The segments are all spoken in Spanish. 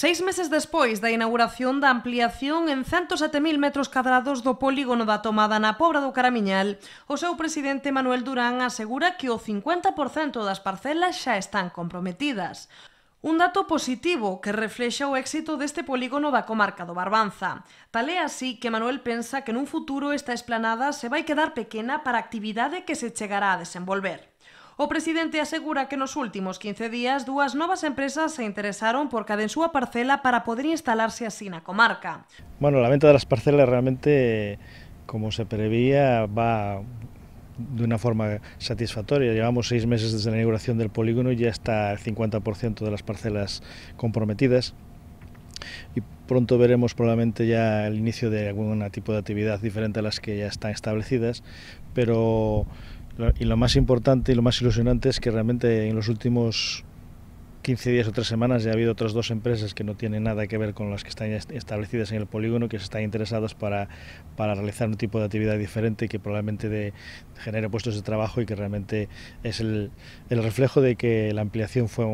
Seis meses despois da inauguración da ampliación en 107.000 metros cadrados do polígono da tomada na Pobra do Caramiñal, o seu presidente Manuel Durán asegura que o 50% das parcelas xa están comprometidas. Un dato positivo que reflexa o éxito deste polígono da comarca do Barbanza. Tal é así que Manuel pensa que nun futuro esta esplanada se vai quedar pequena para a actividade que se chegará a desenvolver. O presidente asegura que en los últimos 15 días ...duas nuevas empresas se interesaron por cada en parcela para poder instalarse así la comarca. Bueno, la venta de las parcelas realmente, como se prevía, va de una forma satisfactoria. Llevamos seis meses desde la inauguración del polígono y ya está el 50% de las parcelas comprometidas. Y pronto veremos probablemente ya el inicio de algún tipo de actividad diferente a las que ya están establecidas, pero y lo más importante y lo más ilusionante es que realmente en los últimos 15 días o tres semanas ya ha habido otras dos empresas que no tienen nada que ver con las que están establecidas en el polígono, que están interesadas para, realizar un tipo de actividad diferente que probablemente genere puestos de trabajo y que realmente es el, reflejo de que la ampliación fue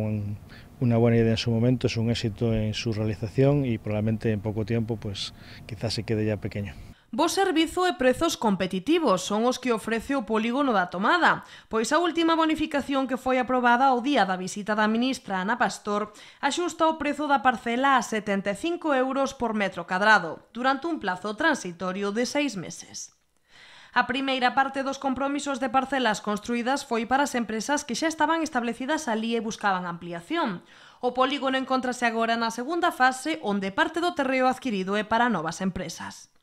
una buena idea en su momento, es un éxito en su realización y probablemente en poco tiempo pues quizás se quede ya pequeño. Bo servizo e prezos competitivos son os que ofrece o polígono da tomada, pois a última bonificación que foi aprobada ao día da visita da ministra Ana Pastor axusta o prezo da parcela a 75 euros por metro cadrado, durante un plazo transitorio de seis meses. A primeira parte dos compromisos de parcelas construídas foi para as empresas que xa estaban establecidas ali e buscaban ampliación. O polígono encontrase agora na segunda fase, onde parte do terreo adquirido é para novas empresas.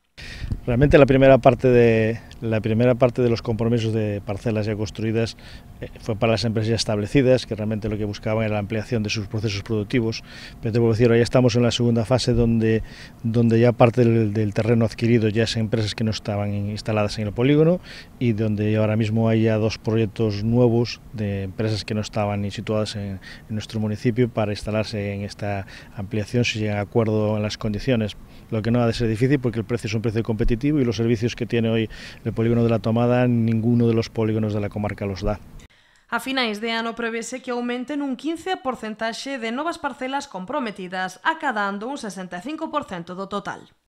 Realmente la primera parte de, la primera parte de los compromisos de parcelas ya construidas eh, fue para las empresas ya establecidas, que realmente lo que buscaban era la ampliación de sus procesos productivos. Pero te decir, ya estamos en la segunda fase donde, donde ya parte del, terreno adquirido ya es empresas que no estaban instaladas en el polígono y donde ahora mismo hay ya dos proyectos nuevos de empresas que no estaban ni situadas en, en nuestro municipio para instalarse en esta ampliación si llegan a acuerdo en las condiciones. lo que no ha de ser difícil porque el precio es un precio competitivo y los servicios que tiene hoy el polígono de la tomada, ninguno de los polígonos de la comarca los da. A finais de ano prevese que aumenten un 15% de novas parcelas comprometidas, acadando un 65% do total.